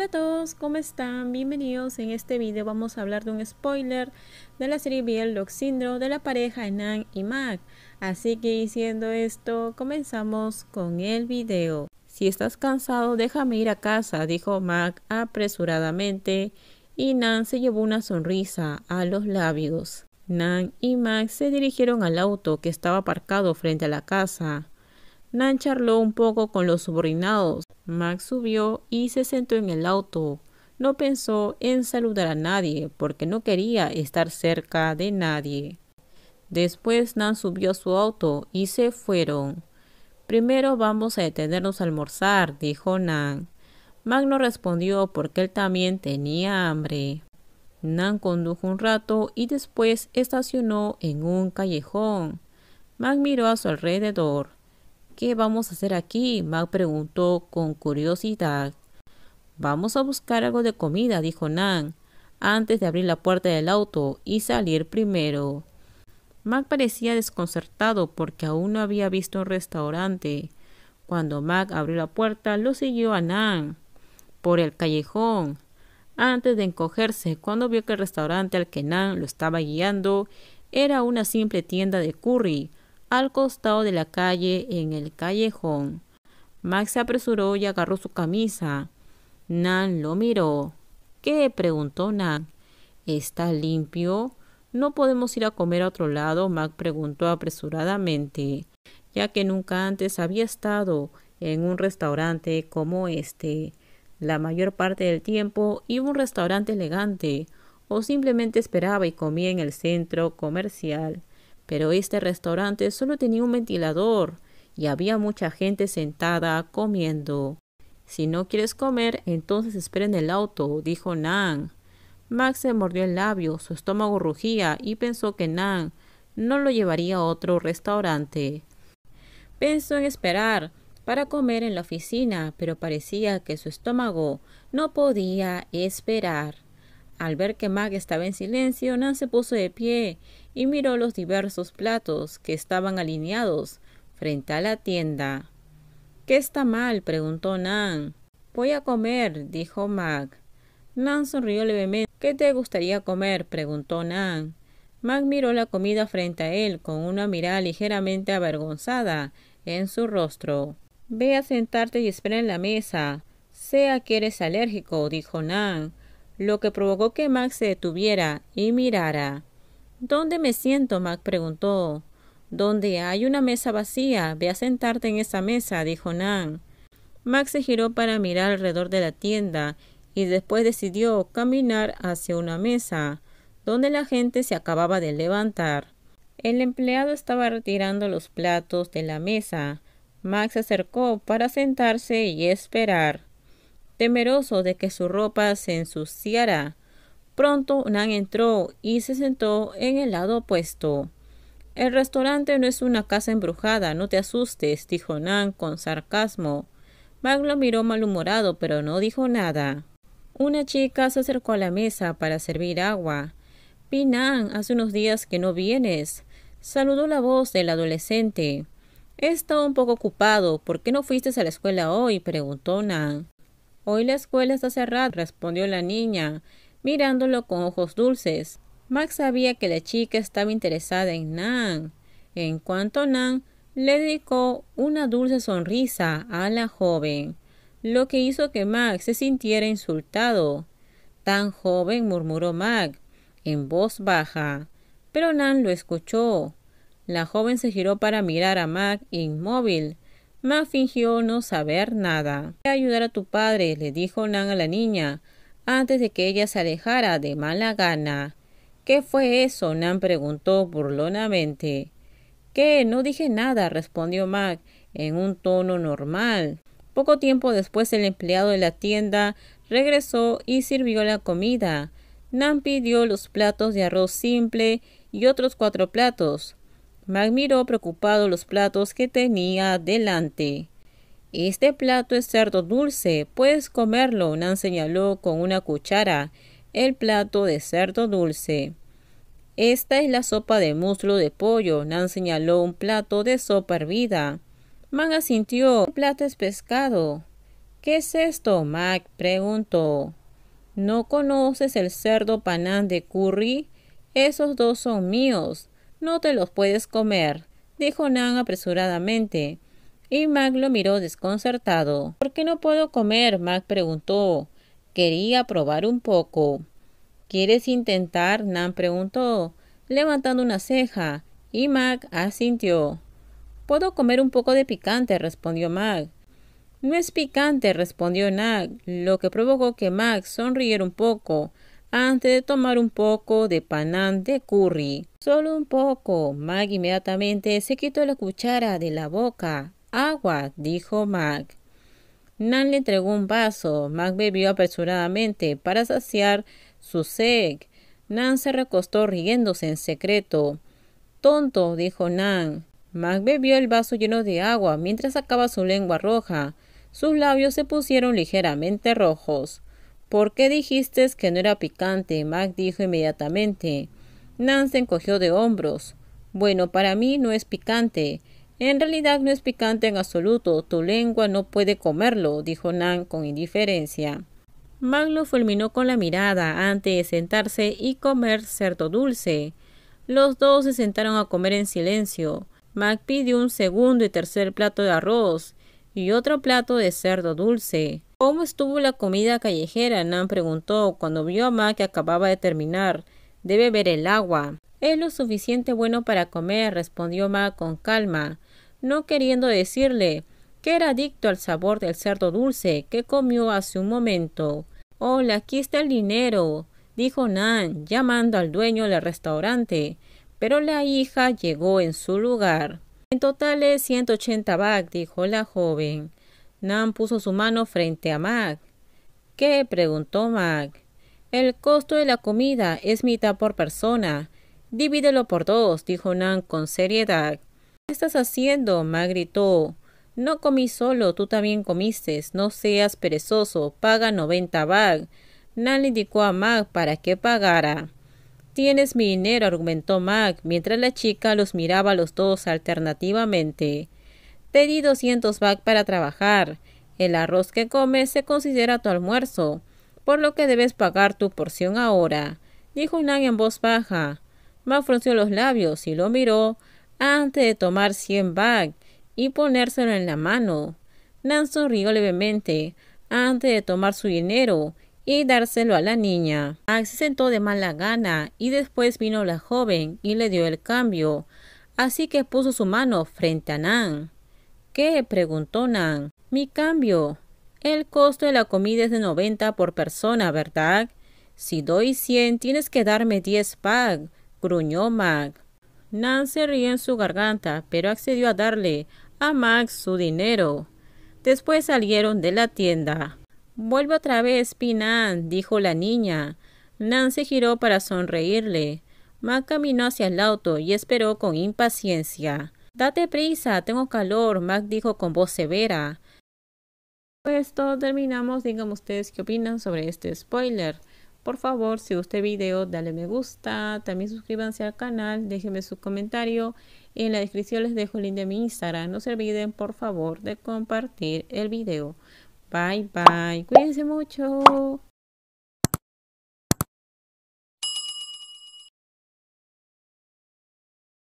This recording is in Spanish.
Hola a todos, ¿cómo están? Bienvenidos. En este video vamos a hablar de un spoiler de la serie Lock Syndrome de la pareja Nan y Mac. Así que diciendo esto, comenzamos con el video. Si estás cansado, déjame ir a casa, dijo Mac apresuradamente y Nan se llevó una sonrisa a los labios. Nan y Mac se dirigieron al auto que estaba aparcado frente a la casa. Nan charló un poco con los subordinados Max subió y se sentó en el auto. No pensó en saludar a nadie porque no quería estar cerca de nadie. Después Nan subió a su auto y se fueron. Primero vamos a detenernos a almorzar, dijo Nan. no respondió porque él también tenía hambre. Nan condujo un rato y después estacionó en un callejón. Mag miró a su alrededor. ¿Qué vamos a hacer aquí? Mac preguntó con curiosidad. Vamos a buscar algo de comida, dijo Nan, antes de abrir la puerta del auto y salir primero. Mac parecía desconcertado porque aún no había visto un restaurante. Cuando Mac abrió la puerta, lo siguió a Nan por el callejón, antes de encogerse cuando vio que el restaurante al que Nan lo estaba guiando era una simple tienda de curry, al costado de la calle en el callejón. Max se apresuró y agarró su camisa. Nan lo miró. ¿Qué? preguntó Nan. ¿Está limpio? ¿No podemos ir a comer a otro lado? Mac preguntó apresuradamente, ya que nunca antes había estado en un restaurante como este. La mayor parte del tiempo iba a un restaurante elegante, o simplemente esperaba y comía en el centro comercial. Pero este restaurante solo tenía un ventilador y había mucha gente sentada comiendo. Si no quieres comer, entonces espera en el auto, dijo Nan. Max se mordió el labio, su estómago rugía y pensó que Nan no lo llevaría a otro restaurante. Pensó en esperar para comer en la oficina, pero parecía que su estómago no podía esperar. Al ver que Mac estaba en silencio, Nan se puso de pie y miró los diversos platos que estaban alineados frente a la tienda. ¿Qué está mal? preguntó Nan. Voy a comer, dijo Mac. Nan sonrió levemente. ¿Qué te gustaría comer? preguntó Nan. Mac miró la comida frente a él con una mirada ligeramente avergonzada en su rostro. Ve a sentarte y espera en la mesa. Sea que eres alérgico, dijo Nan lo que provocó que Max se detuviera y mirara. ¿Dónde me siento? Max preguntó. Donde hay una mesa vacía, ve a sentarte en esa mesa, dijo Nan. Max se giró para mirar alrededor de la tienda y después decidió caminar hacia una mesa, donde la gente se acababa de levantar. El empleado estaba retirando los platos de la mesa. Max se acercó para sentarse y esperar temeroso de que su ropa se ensuciara. Pronto Nan entró y se sentó en el lado opuesto. El restaurante no es una casa embrujada, no te asustes, dijo Nan con sarcasmo. Mag lo miró malhumorado, pero no dijo nada. Una chica se acercó a la mesa para servir agua. Nan hace unos días que no vienes. Saludó la voz del adolescente. He un poco ocupado. ¿Por qué no fuiste a la escuela hoy? preguntó Nan. Hoy la escuela está cerrada, respondió la niña, mirándolo con ojos dulces. Max sabía que la chica estaba interesada en Nan. En cuanto Nan le dedicó una dulce sonrisa a la joven, lo que hizo que Max se sintiera insultado. Tan joven, murmuró Max, en voz baja. Pero Nan lo escuchó. La joven se giró para mirar a Mac inmóvil, Mac fingió no saber nada. Voy ayudar a tu padre, le dijo Nan a la niña, antes de que ella se alejara de mala gana. ¿Qué fue eso? Nan preguntó burlonamente. ¿Qué? No dije nada, respondió Mac en un tono normal. Poco tiempo después el empleado de la tienda regresó y sirvió la comida. Nan pidió los platos de arroz simple y otros cuatro platos. Mac miró preocupado los platos que tenía delante. Este plato es cerdo dulce, puedes comerlo, Nan señaló con una cuchara el plato de cerdo dulce. Esta es la sopa de muslo de pollo, Nan señaló un plato de sopa hervida. Man asintió, el plato es pescado. ¿Qué es esto? Mac preguntó. ¿No conoces el cerdo panán de curry? Esos dos son míos. No te los puedes comer, dijo Nan apresuradamente. Y Mac lo miró desconcertado. ¿Por qué no puedo comer? Mac preguntó. Quería probar un poco. ¿Quieres intentar? Nan preguntó, levantando una ceja, y Mac asintió. Puedo comer un poco de picante, respondió Mac. No es picante, respondió Nan, lo que provocó que Mac sonriera un poco, antes de tomar un poco de panán de curry. Solo un poco. Mac inmediatamente se quitó la cuchara de la boca. Agua, dijo Mac. Nan le entregó un vaso. Mac bebió apresuradamente para saciar su sed. Nan se recostó riéndose en secreto. Tonto, dijo Nan. Mac bebió el vaso lleno de agua mientras sacaba su lengua roja. Sus labios se pusieron ligeramente rojos. ¿Por qué dijiste que no era picante? Mac dijo inmediatamente. Nan se encogió de hombros. Bueno, para mí no es picante. En realidad no es picante en absoluto. Tu lengua no puede comerlo, dijo Nan con indiferencia. Mac lo fulminó con la mirada antes de sentarse y comer cerdo dulce. Los dos se sentaron a comer en silencio. Mac pidió un segundo y tercer plato de arroz y otro plato de cerdo dulce. ¿Cómo estuvo la comida callejera? Nan preguntó cuando vio a Ma que acababa de terminar. Debe ver el agua. Es lo suficiente bueno para comer, respondió Ma con calma, no queriendo decirle que era adicto al sabor del cerdo dulce que comió hace un momento. Hola, aquí está el dinero, dijo Nan, llamando al dueño del restaurante, pero la hija llegó en su lugar. En total es 180 baht, dijo la joven. Nan puso su mano frente a Mac. ¿Qué? preguntó Mac. El costo de la comida es mitad por persona. Divídelo por dos, dijo Nan con seriedad. ¿Qué estás haciendo? Mag gritó. No comí solo, tú también comiste. No seas perezoso, paga 90 bag. Nan le indicó a Mac para que pagara. Tienes mi dinero, argumentó Mac, mientras la chica los miraba a los dos alternativamente. Pedí 200 back para trabajar. El arroz que comes se considera tu almuerzo, por lo que debes pagar tu porción ahora, dijo Nan en voz baja. Ma frunció los labios y lo miró antes de tomar 100 back y ponérselo en la mano. Nan sonrió levemente antes de tomar su dinero y dárselo a la niña. sentó de mala gana y después vino la joven y le dio el cambio, así que puso su mano frente a Nan qué? preguntó Nan. Mi cambio. El costo de la comida es de 90 por persona, ¿verdad? Si doy 100, tienes que darme 10 pag, gruñó Mac. Nan se rió en su garganta, pero accedió a darle a Max su dinero. Después salieron de la tienda. Vuelvo otra vez, Pinan, dijo la niña. Nan se giró para sonreírle. Mac caminó hacia el auto y esperó con impaciencia. Date prisa, tengo calor, Mac dijo con voz severa. Pues esto terminamos, díganme ustedes qué opinan sobre este spoiler. Por favor, si gustó el video, dale me gusta, también suscríbanse al canal, déjenme su comentario. En la descripción les dejo el link de mi Instagram. No se olviden, por favor, de compartir el video. Bye, bye. Cuídense mucho.